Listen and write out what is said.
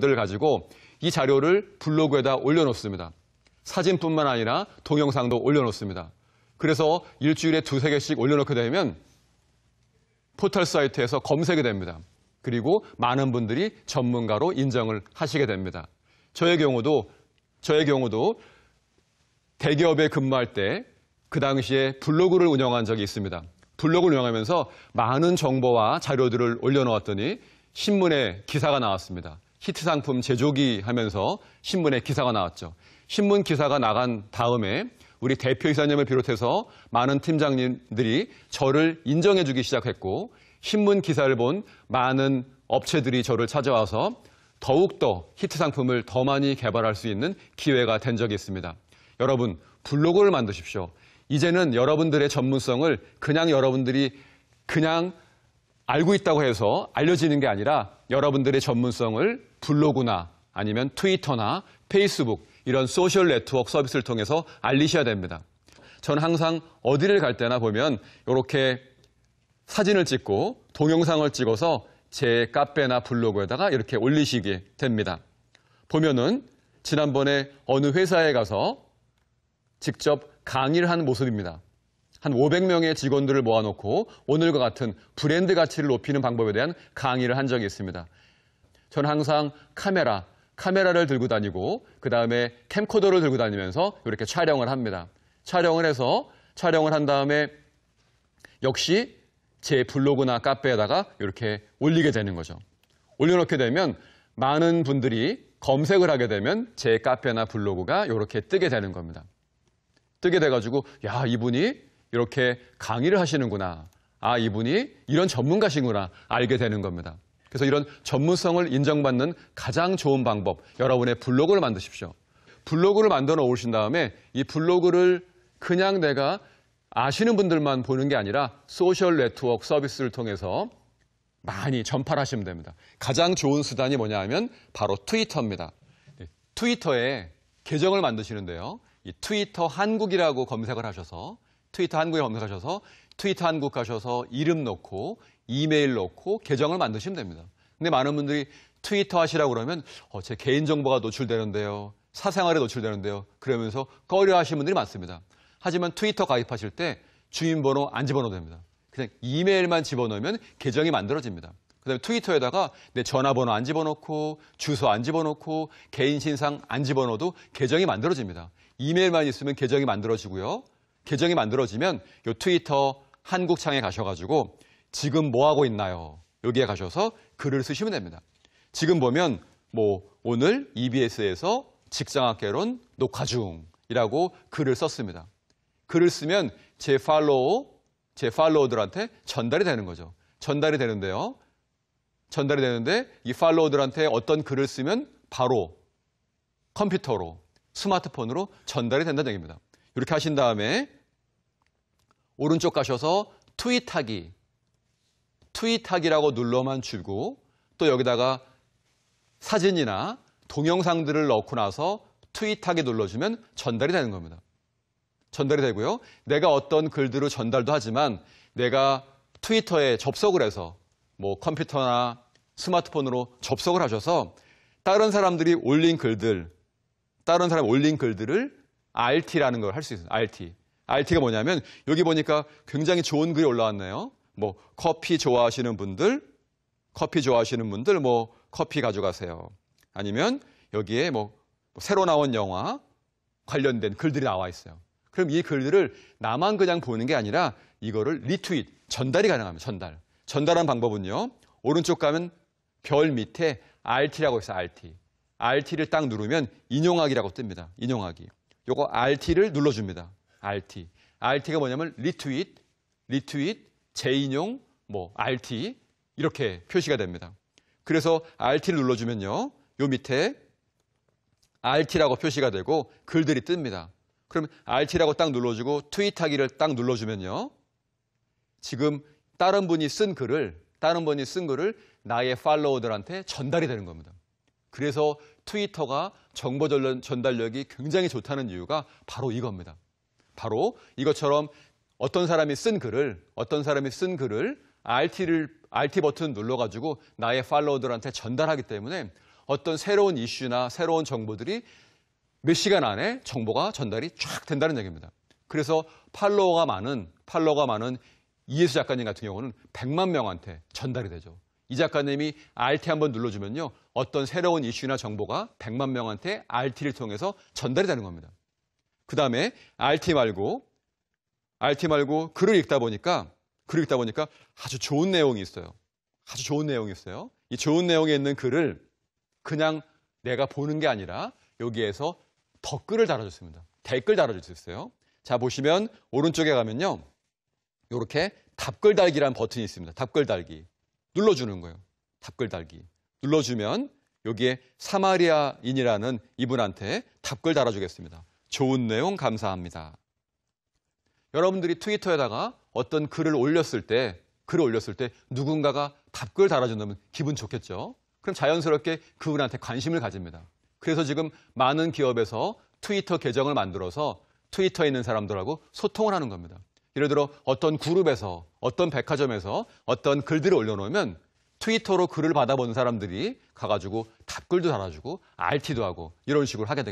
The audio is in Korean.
자들을 가지고 이 자료를 블로그에다 올려놓습니다. 사진뿐만 아니라 동영상도 올려놓습니다. 그래서 일주일에 두세 개씩 올려놓게 되면 포털 사이트에서 검색이 됩니다. 그리고 많은 분들이 전문가로 인정을 하시게 됩니다. 저의 경우도 저의 경우도 대기업에 근무할 때 그 당시에 블로그를 운영한 적이 있습니다. 블로그를 운영하면서 많은 정보와 자료들을 올려놓았더니 신문에 기사가 나왔습니다. 히트 상품 제조기 하면서 신문에 기사가 나왔죠. 신문 기사가 나간 다음에 우리 대표이사님을 비롯해서 많은 팀장님들이 저를 인정해주기 시작했고 신문 기사를 본 많은 업체들이 저를 찾아와서 더욱더 히트 상품을 더 많이 개발할 수 있는 기회가 된 적이 있습니다. 여러분 블로그를 만드십시오. 이제는 여러분들의 전문성을 그냥 여러분들이 그냥 알고 있다고 해서 알려지는 게 아니라 여러분들의 전문성을 블로그나 아니면 트위터나 페이스북 이런 소셜 네트워크 서비스를 통해서 알리셔야 됩니다. 저는 항상 어디를 갈 때나 보면 이렇게 사진을 찍고 동영상을 찍어서 제 카페나 블로그에다가 이렇게 올리시게 됩니다. 보면은 지난번에 어느 회사에 가서 직접 강의를 한 모습입니다. 한 500명의 직원들을 모아놓고 오늘과 같은 브랜드 가치를 높이는 방법에 대한 강의를 한 적이 있습니다. 저는 항상 카메라, 카메라를 들고 다니고 그 다음에 캠코더를 들고 다니면서 이렇게 촬영을 합니다. 촬영을 해서 촬영을 한 다음에 역시 제 블로그나 카페에다가 이렇게 올리게 되는 거죠. 올려놓게 되면 많은 분들이 검색을 하게 되면 제 카페나 블로그가 이렇게 뜨게 되는 겁니다. 뜨게 돼가지고 야 이분이 이렇게 강의를 하시는구나. 아, 이분이 이런 전문가신구나 알게 되는 겁니다. 그래서 이런 전문성을 인정받는 가장 좋은 방법, 여러분의 블로그를 만드십시오. 블로그를 만들어 놓으신 다음에 이 블로그를 그냥 내가 아시는 분들만 보는 게 아니라 소셜 네트워크 서비스를 통해서 많이 전파를 하시면 됩니다. 가장 좋은 수단이 뭐냐 하면 바로 트위터입니다. 네, 트위터에 계정을 만드시는데요. 이 트위터 한국이라고 검색을 하셔서 트위터 한국에 검색하셔서 트위터 한국 가셔서 이름 넣고 이메일 넣고 계정을 만드시면 됩니다. 근데 많은 분들이 트위터 하시라고 그러면 어, 제 개인정보가 노출되는데요. 사생활에 노출되는데요. 그러면서 꺼려 하시는 분들이 많습니다. 하지만 트위터 가입하실 때 주민번호 안 집어넣어도 됩니다. 그냥 이메일만 집어넣으면 계정이 만들어집니다. 그다음에 트위터에다가 내 전화번호 안 집어넣고 주소 안 집어넣고 개인 신상 안 집어넣어도 계정이 만들어집니다. 이메일만 있으면 계정이 만들어지고요. 계정이 만들어지면 요 트위터 한국창에 가셔가지고 지금 뭐 하고 있나요? 여기에 가셔서 글을 쓰시면 됩니다. 지금 보면 뭐 오늘 EBS에서 직장학개론 녹화 중이라고 글을 썼습니다. 글을 쓰면 제 팔로우, 제 팔로워들한테 전달이 되는 거죠. 전달이 되는데요. 전달이 되는데 이 팔로워들한테 어떤 글을 쓰면 바로 컴퓨터로 스마트폰으로 전달이 된다는 얘기입니다. 이렇게 하신 다음에 오른쪽 가셔서 트윗하기 트윗하기라고 눌러만 주고 또 여기다가 사진이나 동영상들을 넣고 나서 트윗하기 눌러주면 전달이 되는 겁니다. 전달이 되고요. 내가 어떤 글들로 전달도 하지만 내가 트위터에 접속을 해서 뭐 컴퓨터나 스마트폰으로 접속을 하셔서 다른 사람들이 올린 글들, 다른 사람이 올린 글들을 RT라는 걸 할 수 있어요. RT. RT가 뭐냐면 여기 보니까 굉장히 좋은 글이 올라왔네요. 뭐 커피 좋아하시는 분들, 커피 좋아하시는 분들 뭐 커피 가져가세요. 아니면 여기에 뭐 새로 나온 영화 관련된 글들이 나와 있어요. 그럼 이 글들을 나만 그냥 보는 게 아니라 이거를 리트윗, 전달이 가능합니다. 전달. 전달한 방법은요. 오른쪽 가면 별 밑에 RT라고 있어요. RT. RT를 딱 누르면 인용하기라고 뜹니다. 인용하기. 요거 RT를 눌러줍니다. RT. RT가 뭐냐면 리트윗, 리트윗, 재인용, 뭐 RT 이렇게 표시가 됩니다. 그래서 RT를 눌러주면요. 요 밑에 RT라고 표시가 되고 글들이 뜹니다. 그럼 RT라고 딱 눌러주고 트윗하기를 딱 눌러주면요. 지금 다른 분이 쓴 글을 다른 분이 쓴 글을 나의 팔로워들한테 전달이 되는 겁니다. 그래서 트위터가 정보 전달력이 굉장히 좋다는 이유가 바로 이겁니다. 바로 이것처럼 어떤 사람이 쓴 글을 어떤 사람이 쓴 글을 RT를 RT 버튼 눌러가지고 나의 팔로워들한테 전달하기 때문에 어떤 새로운 이슈나 새로운 정보들이 몇 시간 안에 정보가 전달이 쫙 된다는 얘기입니다. 그래서 팔로워가 많은 팔로워가 많은 이예수 작가님 같은 경우는 100만 명한테 전달이 되죠. 이 작가님이 RT 한번 눌러주면요. 어떤 새로운 이슈나 정보가 100만 명한테 RT를 통해서 전달이 되는 겁니다. 그 다음에 RT 말고 RT 말고 글을 읽다 보니까 글을 읽다 보니까 아주 좋은 내용이 있어요. 아주 좋은 내용이 있어요. 이 좋은 내용에 있는 글을 그냥 내가 보는 게 아니라 여기에서 덧글을 달아줬습니다. 댓글 달아줬어요. 자 보시면 오른쪽에 가면요. 이렇게 답글 달기란 버튼이 있습니다. 답글 달기 눌러주는 거예요. 답글 달기. 눌러주면 여기에 사마리아인이라는 이분한테 답글 달아주겠습니다. 좋은 내용 감사합니다. 여러분들이 트위터에다가 어떤 글을 올렸을 때, 글을 올렸을 때 누군가가 답글 달아준다면 기분 좋겠죠? 그럼 자연스럽게 그분한테 관심을 가집니다. 그래서 지금 많은 기업에서 트위터 계정을 만들어서 트위터에 있는 사람들하고 소통을 하는 겁니다. 예를 들어 어떤 그룹에서 어떤 백화점에서 어떤 글들을 올려놓으면 트위터로 글을 받아본 사람들이 가가지고 답글도 달아주고 RT도 하고 이런 식으로 하게 되겠죠.